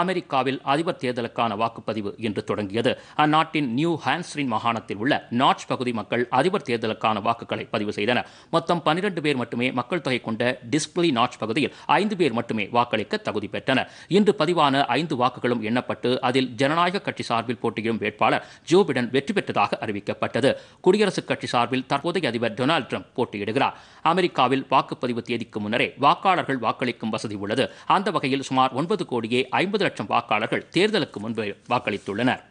அமெரிக்காவில் அதிபர் தேர்தலுக்கான வாக்குப்பதிவு இன்று தொடங்கியது அந்நாட்டின் நியூ ஹான்ஸ்ரின் மாகாணத்தில் உள்ள நாட்ச் பகுதி மக்கள் அதிபர் தேர்தலுக்கான வாக்குகளை பதிவு செய்தனர் மொத்தம் பனிரெண்டு பேர் மட்டுமே மக்கள் தொகை கொண்ட டிஸ்பிளி நாட்ச் பகுதியில் ஐந்து பேர் மட்டுமே வாக்களிக்க தகுதி பெற்றனர் இன்று பதிவான ஐந்து வாக்குகளும் எண்ணப்பட்டு அதில் ஜனநாயக கட்சி சார்பில் போட்டியிடும் வேட்பாளர் ஜோ பிடன் வெற்றி பெற்றதாக அறிவிக்கப்பட்டது குடியரசுக் கட்சி சார்பில் தற்போதைய அதிபர் டொனால்டு ட்ரம்ப் போட்டியிடுகிறார் அமெரிக்காவில் வாக்குப்பதிவு தேதிக்கு முன்னரே வாக்காளர்கள் வாக்களிக்கும் வசதி உள்ளது அந்த வகையில் சுமார் ஒன்பது கோடியே ஐம்பது ஒன்பது லட்சம் வாக்காளர்கள் தேர்தலுக்கு முன்பு வாக்களித்துள்ளனர்